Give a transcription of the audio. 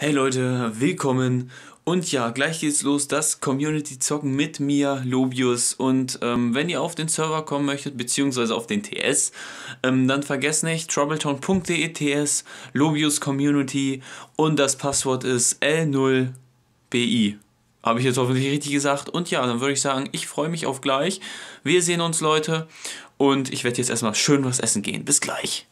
Hey Leute, willkommen. Und ja, gleich geht's los, das Community Zocken mit mir, Lobius. Und ähm, wenn ihr auf den Server kommen möchtet, beziehungsweise auf den TS, ähm, dann vergesst nicht, troubletown.de TS, Lobius Community und das Passwort ist L0BI. Habe ich jetzt hoffentlich richtig gesagt. Und ja, dann würde ich sagen, ich freue mich auf gleich. Wir sehen uns, Leute. Und ich werde jetzt erstmal schön was essen gehen. Bis gleich.